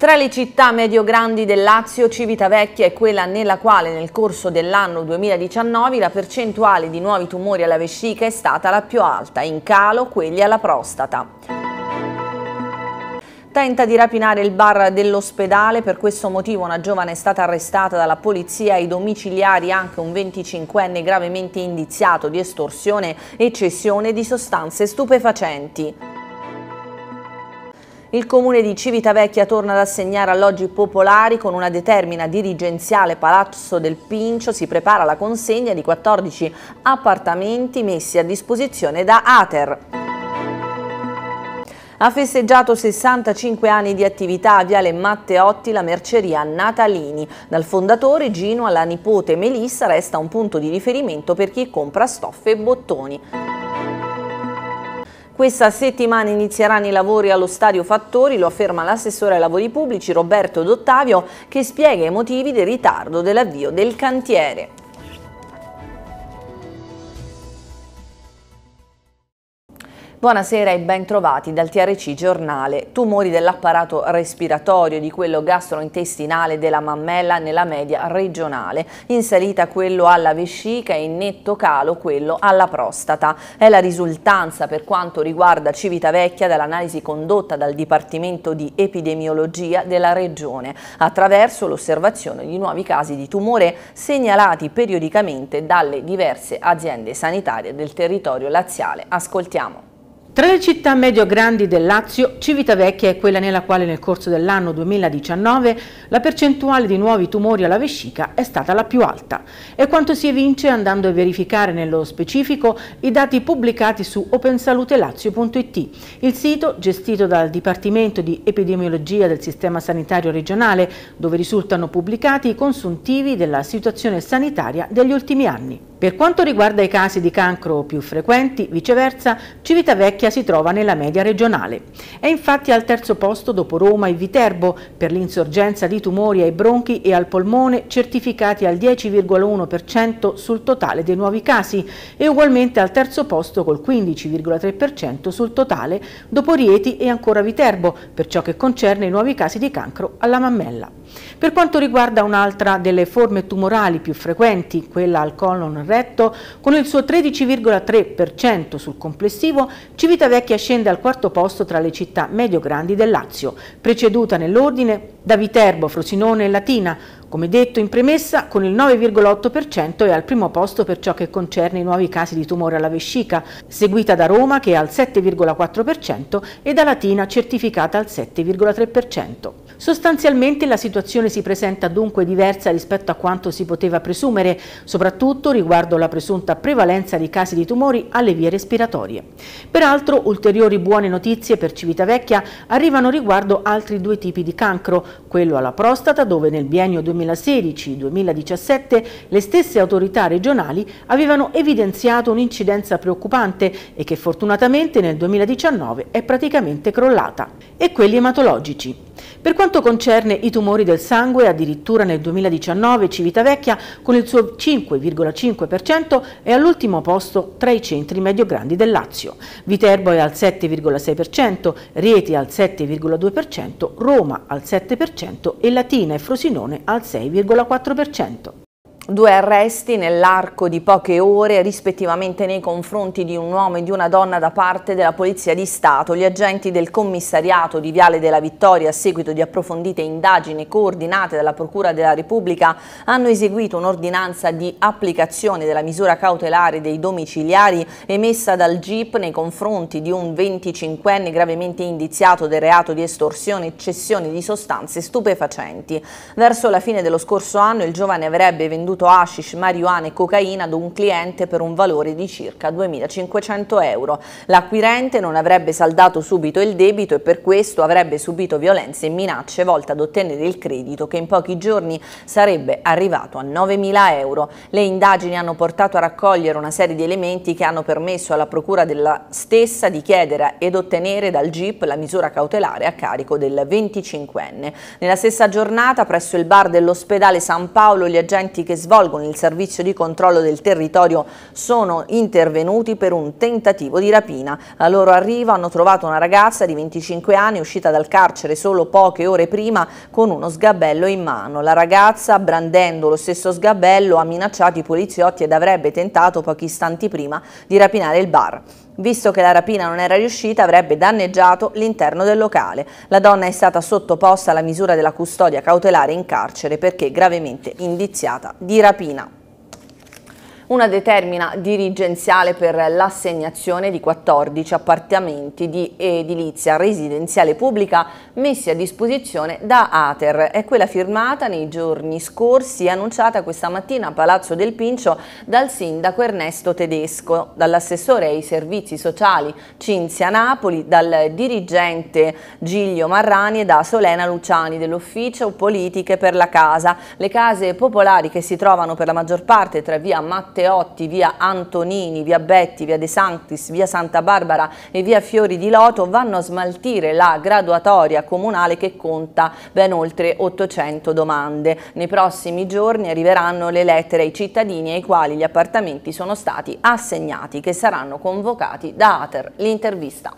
Tra le città medio-grandi del Lazio, Civitavecchia è quella nella quale nel corso dell'anno 2019 la percentuale di nuovi tumori alla vescica è stata la più alta, in calo quelli alla prostata tenta di rapinare il bar dell'ospedale, per questo motivo una giovane è stata arrestata dalla polizia e i domiciliari, anche un 25enne gravemente indiziato di estorsione e cessione di sostanze stupefacenti. Il comune di Civitavecchia torna ad assegnare alloggi popolari con una determina dirigenziale Palazzo del Pincio si prepara la consegna di 14 appartamenti messi a disposizione da Ater ha festeggiato 65 anni di attività a Viale Matteotti la merceria Natalini. Dal fondatore Gino alla nipote Melissa resta un punto di riferimento per chi compra stoffe e bottoni. Questa settimana inizieranno i lavori allo Stadio Fattori, lo afferma l'assessore ai lavori pubblici Roberto D'Ottavio che spiega i motivi del ritardo dell'avvio del cantiere. Buonasera e ben trovati dal TRC Giornale. Tumori dell'apparato respiratorio, di quello gastrointestinale della mammella nella media regionale. In salita quello alla vescica e in netto calo quello alla prostata. È la risultanza per quanto riguarda Civitavecchia dall'analisi condotta dal Dipartimento di Epidemiologia della Regione attraverso l'osservazione di nuovi casi di tumore segnalati periodicamente dalle diverse aziende sanitarie del territorio laziale. Ascoltiamo. Tra le città medio-grandi del Lazio, Civitavecchia è quella nella quale nel corso dell'anno 2019 la percentuale di nuovi tumori alla vescica è stata la più alta. E quanto si evince andando a verificare nello specifico i dati pubblicati su opensalutelazio.it, il sito gestito dal Dipartimento di Epidemiologia del Sistema Sanitario Regionale, dove risultano pubblicati i consuntivi della situazione sanitaria degli ultimi anni. Per quanto riguarda i casi di cancro più frequenti, viceversa, Civitavecchia si trova nella media regionale. È infatti al terzo posto dopo Roma e Viterbo per l'insorgenza di tumori ai bronchi e al polmone certificati al 10,1% sul totale dei nuovi casi e ugualmente al terzo posto col 15,3% sul totale dopo Rieti e ancora Viterbo per ciò che concerne i nuovi casi di cancro alla mammella. Per quanto riguarda un'altra delle forme tumorali più frequenti, quella al colon retto, con il suo 13,3% sul complessivo, Civitavecchia scende al quarto posto tra le città medio-grandi del Lazio, preceduta nell'ordine da Viterbo, Frosinone e Latina, come detto in premessa, con il 9,8% è al primo posto per ciò che concerne i nuovi casi di tumore alla vescica, seguita da Roma che è al 7,4% e da Latina certificata al 7,3%. Sostanzialmente la situazione si presenta dunque diversa rispetto a quanto si poteva presumere, soprattutto riguardo la presunta prevalenza di casi di tumori alle vie respiratorie. Peraltro ulteriori buone notizie per Civitavecchia arrivano riguardo altri due tipi di cancro, quello alla prostata dove nel biennio 2016-2017 le stesse autorità regionali avevano evidenziato un'incidenza preoccupante e che fortunatamente nel 2019 è praticamente crollata, e quelli ematologici. Per quanto concerne i tumori del sangue, addirittura nel 2019 Civitavecchia con il suo 5,5% è all'ultimo posto tra i centri medio-grandi del Lazio. Viterbo è al 7,6%, Rieti al 7,2%, Roma al 7% e Latina e Frosinone al 6,4% due arresti nell'arco di poche ore rispettivamente nei confronti di un uomo e di una donna da parte della Polizia di Stato. Gli agenti del commissariato di Viale della Vittoria a seguito di approfondite indagini coordinate dalla Procura della Repubblica hanno eseguito un'ordinanza di applicazione della misura cautelare dei domiciliari emessa dal GIP nei confronti di un 25enne gravemente indiziato del reato di estorsione e cessione di sostanze stupefacenti. Verso la fine dello scorso anno il giovane avrebbe venduto venduto hashish, marijuana e cocaina ad un cliente per un valore di circa 2.500 euro. L'acquirente non avrebbe saldato subito il debito e per questo avrebbe subito violenze e minacce volte ad ottenere il credito che in pochi giorni sarebbe arrivato a 9.000 euro. Le indagini hanno portato a raccogliere una serie di elementi che hanno permesso alla procura della stessa di chiedere ed ottenere dal GIP la misura cautelare a carico del 25enne. Nella stessa giornata presso il bar dell'ospedale San Paolo gli agenti che svolgono svolgono il servizio di controllo del territorio sono intervenuti per un tentativo di rapina. A loro arrivo hanno trovato una ragazza di 25 anni uscita dal carcere solo poche ore prima con uno sgabello in mano. La ragazza, brandendo lo stesso sgabello, ha minacciato i poliziotti ed avrebbe tentato pochi istanti prima di rapinare il bar. Visto che la rapina non era riuscita avrebbe danneggiato l'interno del locale. La donna è stata sottoposta alla misura della custodia cautelare in carcere perché gravemente indiziata di rapina una determina dirigenziale per l'assegnazione di 14 appartamenti di edilizia residenziale pubblica messi a disposizione da Ater. È quella firmata nei giorni scorsi e annunciata questa mattina a Palazzo del Pincio dal sindaco Ernesto Tedesco, dall'assessore ai servizi sociali Cinzia Napoli, dal dirigente Giglio Marrani e da Solena Luciani dell'ufficio politiche per la casa. Le case popolari che si trovano per la maggior parte tra via Matteo Matteotti, via Antonini, via Betti, via De Sanctis, via Santa Barbara e via Fiori di Loto vanno a smaltire la graduatoria comunale che conta ben oltre 800 domande. Nei prossimi giorni arriveranno le lettere ai cittadini ai quali gli appartamenti sono stati assegnati che saranno convocati da Ater. L'intervista.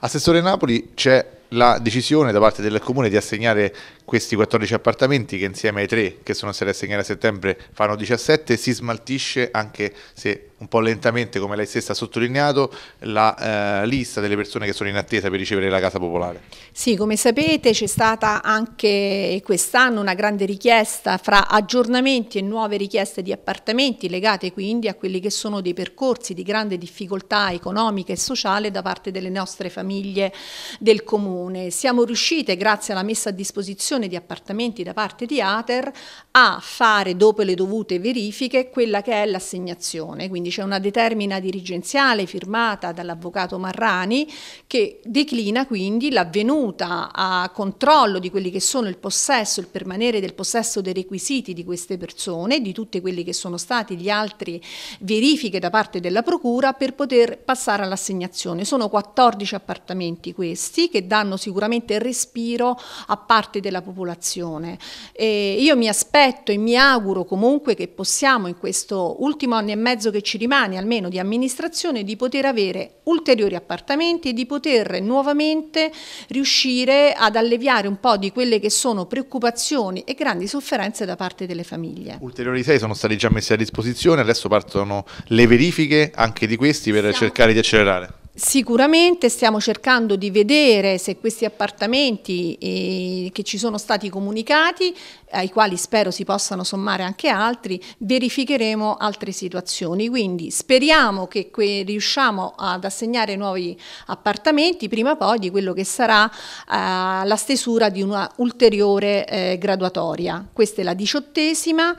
Assessore Napoli c'è la decisione da parte del Comune di assegnare questi 14 appartamenti che insieme ai tre che sono stati assegnati a settembre fanno 17 si smaltisce anche se un po' lentamente come lei stessa ha sottolineato la eh, lista delle persone che sono in attesa per ricevere la casa popolare. Sì, come sapete c'è stata anche quest'anno una grande richiesta fra aggiornamenti e nuove richieste di appartamenti legate quindi a quelli che sono dei percorsi di grande difficoltà economica e sociale da parte delle nostre famiglie del comune. Siamo riuscite grazie alla messa a disposizione concessione di appartamenti da parte di ATER a fare, dopo le dovute verifiche, quella che è l'assegnazione. Quindi c'è una determina dirigenziale firmata dall'avvocato Marrani che declina quindi l'avvenuta a controllo di quelli che sono il possesso, il permanere del possesso dei requisiti di queste persone, di tutte quelle che sono state gli altri verifiche da parte della Procura per poter passare all'assegnazione. Sono 14 appartamenti questi che danno sicuramente respiro a parte della popolazione. E io mi aspetto e mi auguro comunque che possiamo in questo ultimo anno e mezzo che ci rimane, almeno di amministrazione, di poter avere ulteriori appartamenti e di poter nuovamente riuscire ad alleviare un po' di quelle che sono preoccupazioni e grandi sofferenze da parte delle famiglie. Ulteriori sei sono stati già messi a disposizione, adesso partono le verifiche anche di questi per Siamo cercare di accelerare. Sicuramente stiamo cercando di vedere se questi appartamenti eh, che ci sono stati comunicati, ai quali spero si possano sommare anche altri, verificheremo altre situazioni. Quindi speriamo che riusciamo ad assegnare nuovi appartamenti prima o poi di quello che sarà eh, la stesura di una ulteriore eh, graduatoria. Questa è la diciottesima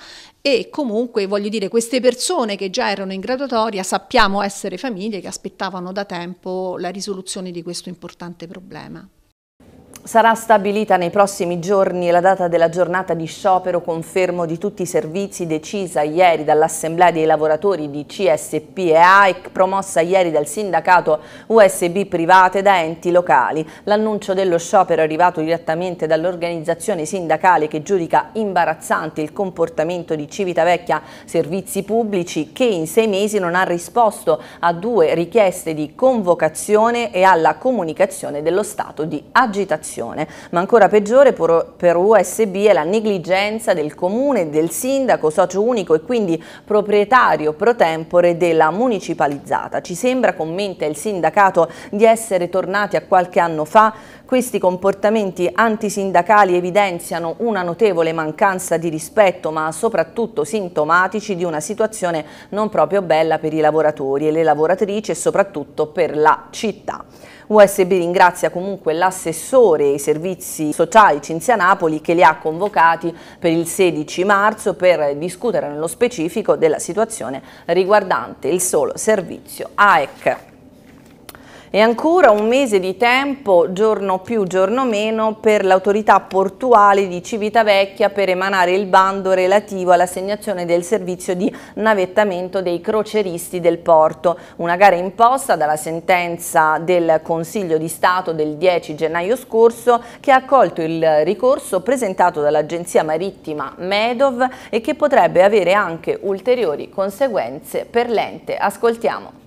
e comunque voglio dire queste persone che già erano in graduatoria sappiamo essere famiglie che aspettavano da tempo la risoluzione di questo importante problema. Sarà stabilita nei prossimi giorni la data della giornata di sciopero con fermo di tutti i servizi decisa ieri dall'Assemblea dei lavoratori di CSP e AIC, promossa ieri dal sindacato USB private da enti locali. L'annuncio dello sciopero è arrivato direttamente dall'organizzazione sindacale che giudica imbarazzante il comportamento di Civitavecchia Servizi Pubblici che in sei mesi non ha risposto a due richieste di convocazione e alla comunicazione dello stato di agitazione commissione, ma ancora peggiore per USB è la negligenza del comune, del sindaco, socio unico e quindi proprietario pro tempore della municipalizzata. Ci sembra, commenta il sindacato, di essere tornati a qualche anno fa questi comportamenti antisindacali evidenziano una notevole mancanza di rispetto ma soprattutto sintomatici di una situazione non proprio bella per i lavoratori e le lavoratrici e soprattutto per la città. USB ringrazia comunque l'assessore ai servizi sociali Cinzia Napoli che li ha convocati per il 16 marzo per discutere nello specifico della situazione riguardante il solo servizio AEC. E ancora un mese di tempo, giorno più giorno meno, per l'autorità portuale di Civitavecchia per emanare il bando relativo all'assegnazione del servizio di navettamento dei croceristi del porto. Una gara imposta dalla sentenza del Consiglio di Stato del 10 gennaio scorso che ha accolto il ricorso presentato dall'agenzia marittima Medov e che potrebbe avere anche ulteriori conseguenze per l'ente. Ascoltiamo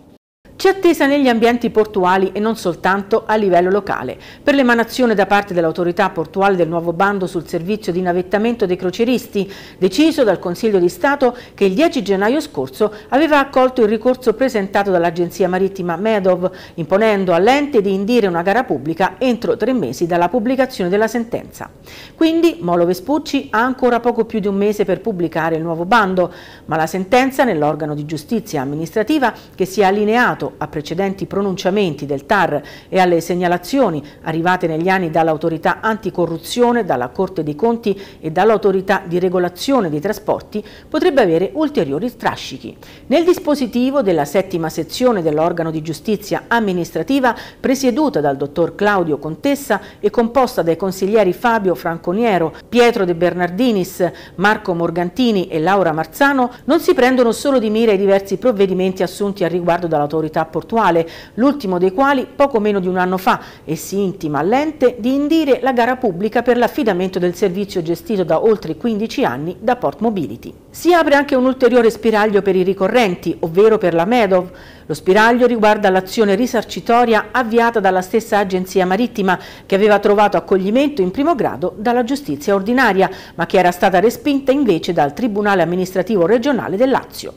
ci attesa negli ambienti portuali e non soltanto a livello locale. Per l'emanazione da parte dell'autorità portuale del nuovo bando sul servizio di navettamento dei croceristi, deciso dal Consiglio di Stato che il 10 gennaio scorso aveva accolto il ricorso presentato dall'agenzia marittima Medov, imponendo all'ente di indire una gara pubblica entro tre mesi dalla pubblicazione della sentenza. Quindi Molo Vespucci ha ancora poco più di un mese per pubblicare il nuovo bando, ma la sentenza nell'organo di giustizia amministrativa che si è allineato a precedenti pronunciamenti del TAR e alle segnalazioni arrivate negli anni dall'autorità anticorruzione, dalla Corte dei Conti e dall'autorità di regolazione dei trasporti, potrebbe avere ulteriori strascichi. Nel dispositivo della settima sezione dell'organo di giustizia amministrativa, presieduta dal dottor Claudio Contessa e composta dai consiglieri Fabio Franconiero, Pietro De Bernardinis, Marco Morgantini e Laura Marzano, non si prendono solo di mira i diversi provvedimenti assunti al riguardo dall'autorità comunità portuale, l'ultimo dei quali poco meno di un anno fa e si intima all'ente di indire la gara pubblica per l'affidamento del servizio gestito da oltre 15 anni da Port Mobility. Si apre anche un ulteriore spiraglio per i ricorrenti, ovvero per la Medov. Lo spiraglio riguarda l'azione risarcitoria avviata dalla stessa agenzia marittima che aveva trovato accoglimento in primo grado dalla giustizia ordinaria, ma che era stata respinta invece dal Tribunale amministrativo regionale del Lazio.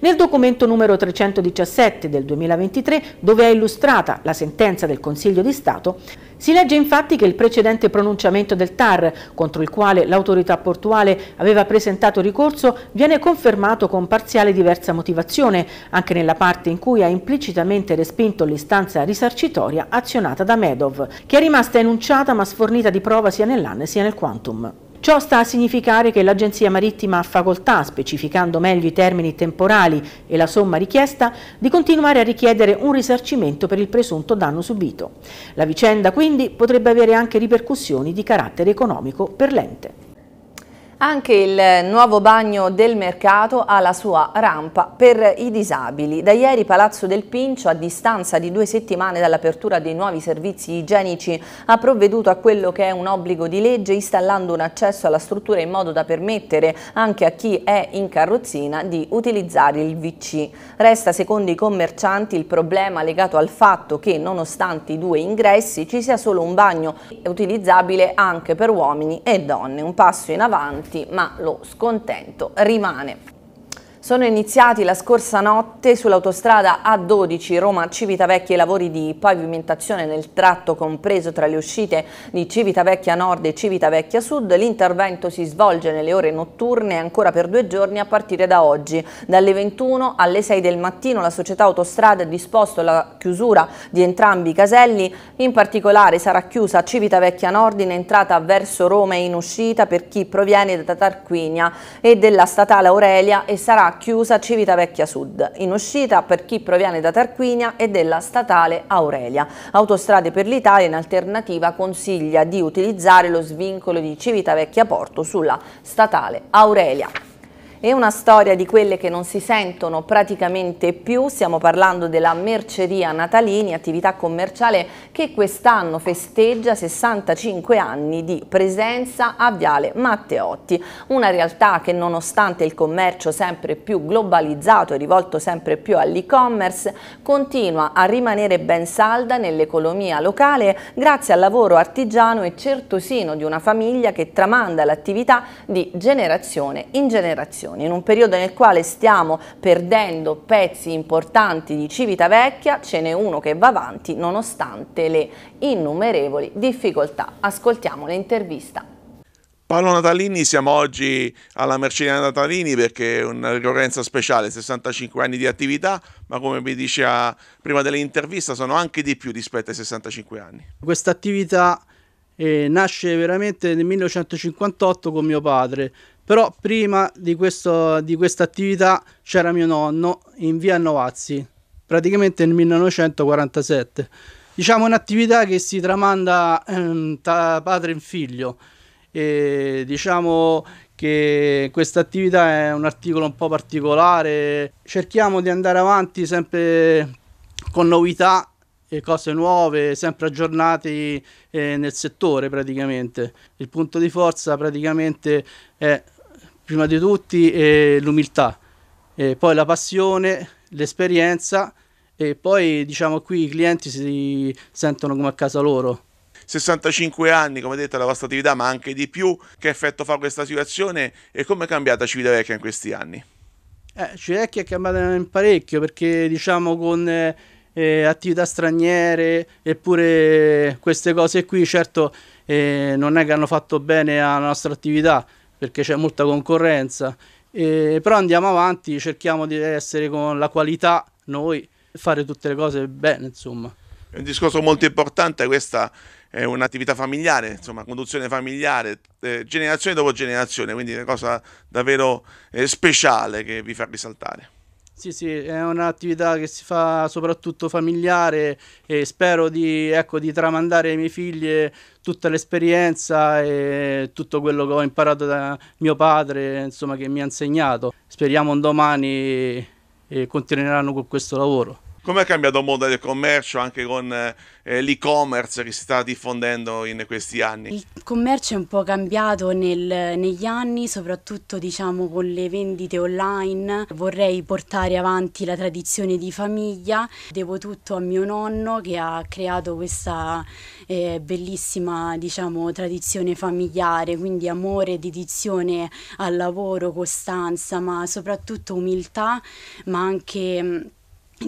Nel documento numero 317 del 2023, dove è illustrata la sentenza del Consiglio di Stato, si legge infatti che il precedente pronunciamento del TAR, contro il quale l'autorità portuale aveva presentato ricorso, viene confermato con parziale diversa motivazione, anche nella parte in cui ha implicitamente respinto l'istanza risarcitoria azionata da Medov, che è rimasta enunciata ma sfornita di prova sia nell'anne sia nel quantum. Ciò sta a significare che l'Agenzia Marittima ha facoltà, specificando meglio i termini temporali e la somma richiesta, di continuare a richiedere un risarcimento per il presunto danno subito. La vicenda quindi potrebbe avere anche ripercussioni di carattere economico per l'ente. Anche il nuovo bagno del mercato ha la sua rampa per i disabili. Da ieri Palazzo del Pincio, a distanza di due settimane dall'apertura dei nuovi servizi igienici, ha provveduto a quello che è un obbligo di legge installando un accesso alla struttura in modo da permettere anche a chi è in carrozzina di utilizzare il VC. Resta secondo i commercianti il problema legato al fatto che nonostante i due ingressi ci sia solo un bagno utilizzabile anche per uomini e donne. Un passo in avanti molti, ma lo scontento rimane. Sono iniziati la scorsa notte sull'autostrada A12 Roma-Civitavecchia i lavori di pavimentazione nel tratto compreso tra le uscite di Civitavecchia Nord e Civitavecchia Sud. L'intervento si svolge nelle ore notturne ancora per due giorni a partire da oggi. Dalle 21 alle 6 del mattino la società autostrada ha disposto la chiusura di entrambi i caselli, in particolare sarà chiusa Civitavecchia Nord in entrata verso Roma e in uscita per chi proviene da Tarquinia e della statale Aurelia e sarà chiusa Civitavecchia Sud, in uscita per chi proviene da Tarquinia e della statale Aurelia. Autostrade per l'Italia in alternativa consiglia di utilizzare lo svincolo di Civitavecchia Porto sulla statale Aurelia. È una storia di quelle che non si sentono praticamente più, stiamo parlando della Merceria Natalini, attività commerciale che quest'anno festeggia 65 anni di presenza a Viale Matteotti, una realtà che nonostante il commercio sempre più globalizzato e rivolto sempre più all'e-commerce, continua a rimanere ben salda nell'economia locale grazie al lavoro artigiano e certosino di una famiglia che tramanda l'attività di generazione in generazione in un periodo nel quale stiamo perdendo pezzi importanti di Civitavecchia, ce n'è uno che va avanti nonostante le innumerevoli difficoltà. Ascoltiamo l'intervista. Paolo Natalini, siamo oggi alla Merceria Natalini perché è una ricorrenza speciale, 65 anni di attività, ma come vi diceva prima dell'intervista sono anche di più rispetto ai 65 anni. Questa attività eh, nasce veramente nel 1958 con mio padre, però prima di, questo, di questa attività c'era mio nonno in via Novazzi, praticamente nel 1947. Diciamo un'attività che si tramanda ehm, da padre in figlio. E diciamo che questa attività è un articolo un po' particolare. Cerchiamo di andare avanti sempre con novità e cose nuove, sempre aggiornati eh, nel settore praticamente. Il punto di forza praticamente è prima di tutti eh, l'umiltà, eh, poi la passione, l'esperienza e poi diciamo qui i clienti si sentono come a casa loro. 65 anni, come detto, la vostra attività, ma anche di più. Che effetto fa questa situazione e come è cambiata Civitavecchia in questi anni? Eh, Civitavecchia è cambiata in parecchio perché diciamo con eh, eh attività straniere eppure queste cose qui certo eh, non è che hanno fatto bene alla nostra attività perché c'è molta concorrenza, e, però andiamo avanti, cerchiamo di essere con la qualità noi, fare tutte le cose bene insomma. È un discorso molto importante, questa è un'attività familiare, insomma, conduzione familiare, eh, generazione dopo generazione, quindi è una cosa davvero eh, speciale che vi fa risaltare. Sì, sì, è un'attività che si fa soprattutto familiare e spero di, ecco, di tramandare ai miei figli tutta l'esperienza e tutto quello che ho imparato da mio padre, insomma, che mi ha insegnato. Speriamo un domani eh, continueranno con questo lavoro. Come è cambiato il mondo del commercio anche con eh, l'e-commerce che si sta diffondendo in questi anni? Il commercio è un po' cambiato nel, negli anni, soprattutto diciamo con le vendite online. Vorrei portare avanti la tradizione di famiglia. Devo tutto a mio nonno che ha creato questa eh, bellissima diciamo, tradizione familiare, quindi amore, dedizione al lavoro, costanza, ma soprattutto umiltà, ma anche mm,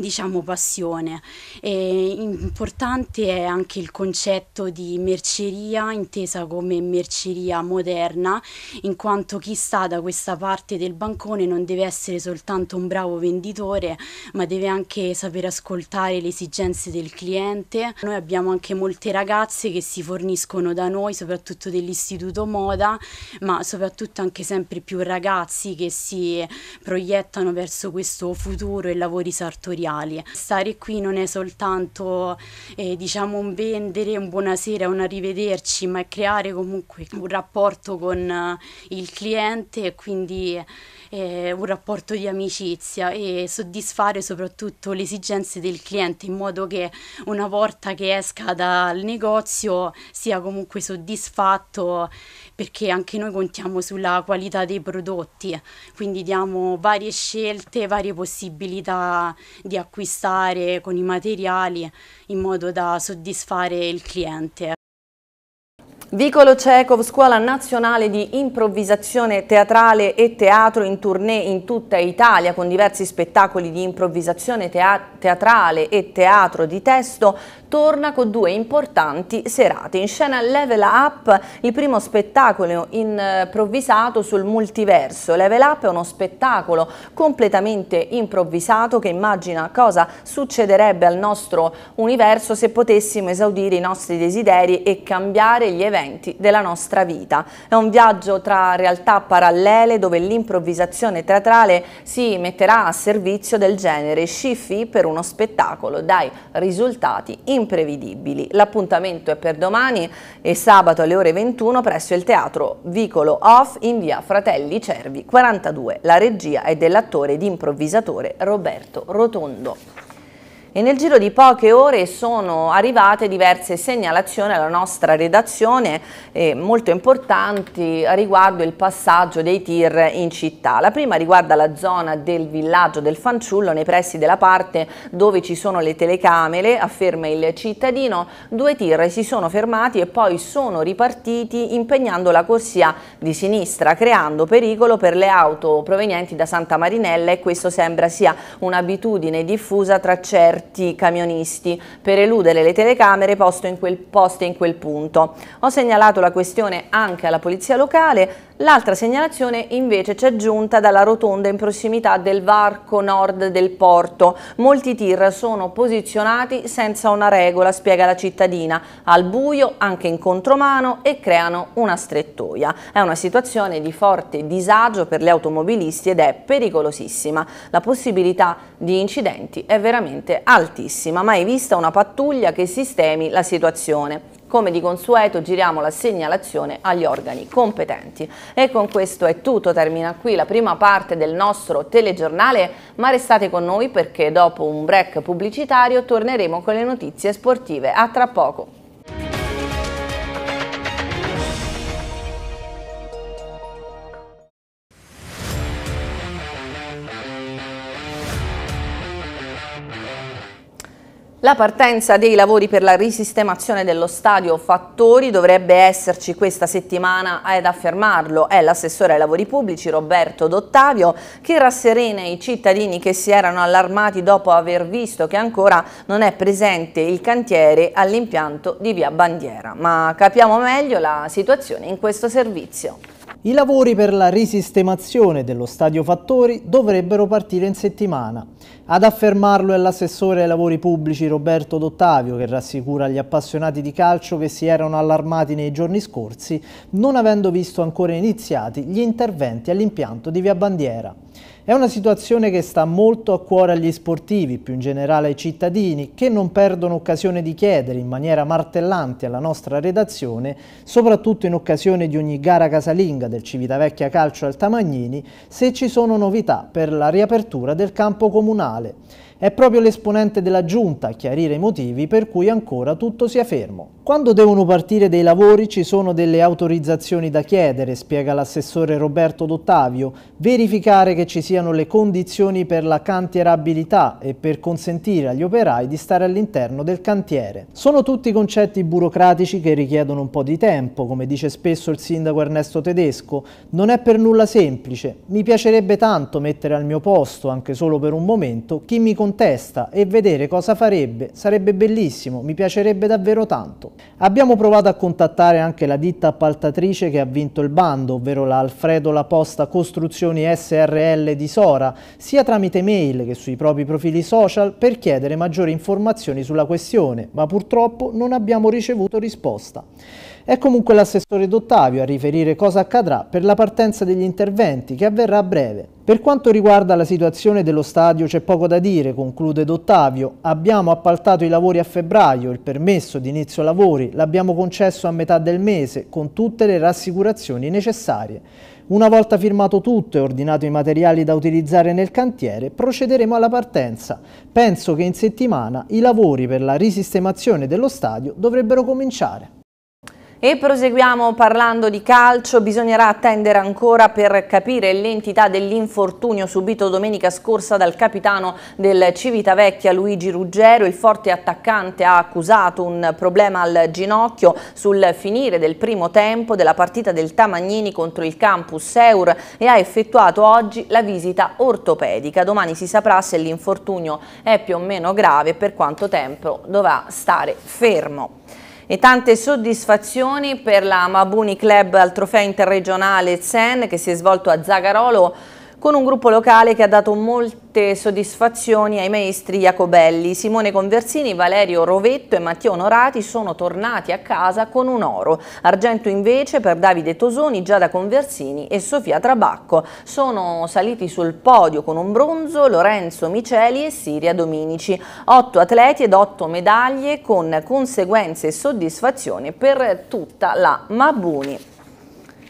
diciamo passione. E importante è anche il concetto di merceria intesa come merceria moderna, in quanto chi sta da questa parte del bancone non deve essere soltanto un bravo venditore, ma deve anche saper ascoltare le esigenze del cliente. Noi abbiamo anche molte ragazze che si forniscono da noi, soprattutto dell'istituto moda, ma soprattutto anche sempre più ragazzi che si proiettano verso questo futuro e lavori sartoriali materiali. Stare qui non è soltanto eh, diciamo un vendere, un buonasera, un arrivederci, ma è creare comunque un rapporto con eh, il cliente e quindi eh, un rapporto di amicizia e soddisfare soprattutto le esigenze del cliente in modo che una volta che esca dal negozio sia comunque soddisfatto perché anche noi contiamo sulla qualità dei prodotti, quindi diamo varie scelte, varie possibilità di acquistare con i materiali in modo da soddisfare il cliente. Vicolo Cecov, scuola nazionale di improvvisazione teatrale e teatro in tournée in tutta Italia con diversi spettacoli di improvvisazione teatrale e teatro di testo, torna con due importanti serate. In scena Level Up, il primo spettacolo improvvisato sul multiverso. Level Up è uno spettacolo completamente improvvisato che immagina cosa succederebbe al nostro universo se potessimo esaudire i nostri desideri e cambiare gli eventi eventi della nostra vita. È un viaggio tra realtà parallele dove l'improvvisazione teatrale si metterà a servizio del genere sci-fi per uno spettacolo dai risultati imprevedibili. L'appuntamento è per domani e sabato alle ore 21 presso il teatro Vicolo Off in via Fratelli Cervi 42. La regia è dell'attore ed improvvisatore Roberto Rotondo e nel giro di poche ore sono arrivate diverse segnalazioni alla nostra redazione eh, molto importanti riguardo il passaggio dei tir in città. La prima riguarda la zona del villaggio del Fanciullo nei pressi della parte dove ci sono le telecamere, afferma il cittadino, due tir si sono fermati e poi sono ripartiti impegnando la corsia di sinistra creando pericolo per le auto provenienti da Santa Marinella e questo sembra sia un'abitudine diffusa tra certi certi camionisti per eludere le telecamere poste in quel, poste in quel punto. Ho segnalato la questione anche alla polizia locale, l'altra segnalazione invece ci è giunta dalla rotonda in prossimità del varco nord del porto. Molti tir sono posizionati senza una regola, spiega la cittadina, al buio, anche in contromano e creano una strettoia. È una situazione di forte disagio per gli automobilisti ed è pericolosissima. La possibilità di incidenti è veramente alta altissima, mai vista una pattuglia che sistemi la situazione. Come di consueto giriamo la segnalazione agli organi competenti. E con questo è tutto, termina qui la prima parte del nostro telegiornale, ma restate con noi perché dopo un break pubblicitario torneremo con le notizie sportive. A tra poco. La partenza dei lavori per la risistemazione dello stadio Fattori dovrebbe esserci questa settimana ad affermarlo è l'assessore ai lavori pubblici Roberto D'Ottavio che rasserena i cittadini che si erano allarmati dopo aver visto che ancora non è presente il cantiere all'impianto di via Bandiera. Ma capiamo meglio la situazione in questo servizio. I lavori per la risistemazione dello stadio Fattori dovrebbero partire in settimana. Ad affermarlo è l'assessore ai lavori pubblici Roberto Dottavio che rassicura gli appassionati di calcio che si erano allarmati nei giorni scorsi non avendo visto ancora iniziati gli interventi all'impianto di Via Bandiera. È una situazione che sta molto a cuore agli sportivi, più in generale ai cittadini, che non perdono occasione di chiedere in maniera martellante alla nostra redazione, soprattutto in occasione di ogni gara casalinga del Civitavecchia Calcio al Tamagnini, se ci sono novità per la riapertura del campo comunale. È proprio l'esponente della giunta a chiarire i motivi per cui ancora tutto sia fermo. Quando devono partire dei lavori ci sono delle autorizzazioni da chiedere, spiega l'assessore Roberto D'Ottavio, verificare che ci siano le condizioni per la cantierabilità e per consentire agli operai di stare all'interno del cantiere. Sono tutti concetti burocratici che richiedono un po' di tempo, come dice spesso il sindaco Ernesto Tedesco. Non è per nulla semplice. Mi piacerebbe tanto mettere al mio posto, anche solo per un momento, chi mi consente testa e vedere cosa farebbe sarebbe bellissimo, mi piacerebbe davvero tanto. Abbiamo provato a contattare anche la ditta appaltatrice che ha vinto il bando, ovvero la Alfredo La Posta Costruzioni SRL di Sora, sia tramite mail che sui propri profili social per chiedere maggiori informazioni sulla questione, ma purtroppo non abbiamo ricevuto risposta. È comunque l'assessore D'Ottavio a riferire cosa accadrà per la partenza degli interventi, che avverrà a breve. Per quanto riguarda la situazione dello stadio c'è poco da dire, conclude D'Ottavio. Abbiamo appaltato i lavori a febbraio, il permesso di inizio lavori l'abbiamo concesso a metà del mese con tutte le rassicurazioni necessarie. Una volta firmato tutto e ordinato i materiali da utilizzare nel cantiere, procederemo alla partenza. Penso che in settimana i lavori per la risistemazione dello stadio dovrebbero cominciare. E proseguiamo parlando di calcio, bisognerà attendere ancora per capire l'entità dell'infortunio subito domenica scorsa dal capitano del Civitavecchia Luigi Ruggero, il forte attaccante ha accusato un problema al ginocchio sul finire del primo tempo della partita del Tamagnini contro il Campus Eur e ha effettuato oggi la visita ortopedica, domani si saprà se l'infortunio è più o meno grave e per quanto tempo dovrà stare fermo. E tante soddisfazioni per la Mabuni Club al trofeo interregionale Zen che si è svolto a Zagarolo con un gruppo locale che ha dato molte soddisfazioni ai maestri Jacobelli. Simone Conversini, Valerio Rovetto e Matteo Onorati sono tornati a casa con un oro. Argento invece per Davide Tosoni, Giada Conversini e Sofia Trabacco. Sono saliti sul podio con un bronzo Lorenzo Miceli e Siria Dominici. Otto atleti ed otto medaglie con conseguenze e soddisfazioni per tutta la Mabuni.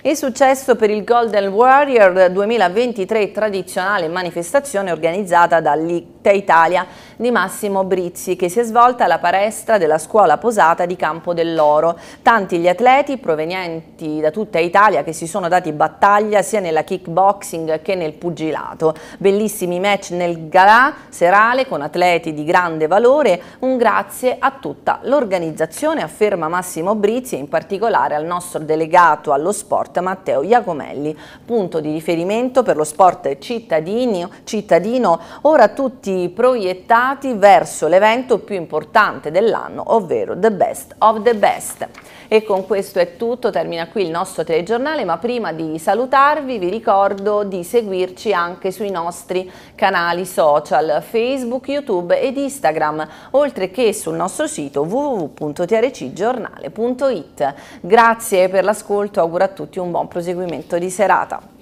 Il successo per il Golden Warrior 2023 tradizionale manifestazione organizzata dall'IC Tutta Italia di Massimo Brizzi che si è svolta alla palestra della scuola posata di Campo dell'Oro. Tanti gli atleti provenienti da tutta Italia che si sono dati battaglia sia nella kickboxing che nel pugilato. Bellissimi match nel galà serale con atleti di grande valore. Un grazie a tutta l'organizzazione afferma Massimo Brizzi e in particolare al nostro delegato allo sport Matteo Iacomelli, punto di riferimento per lo sport cittadino, cittadino ora tutti proiettati verso l'evento più importante dell'anno, ovvero The Best of the Best. E con questo è tutto, termina qui il nostro telegiornale, ma prima di salutarvi vi ricordo di seguirci anche sui nostri canali social Facebook, YouTube ed Instagram, oltre che sul nostro sito www.trcgiornale.it. Grazie per l'ascolto, auguro a tutti un buon proseguimento di serata.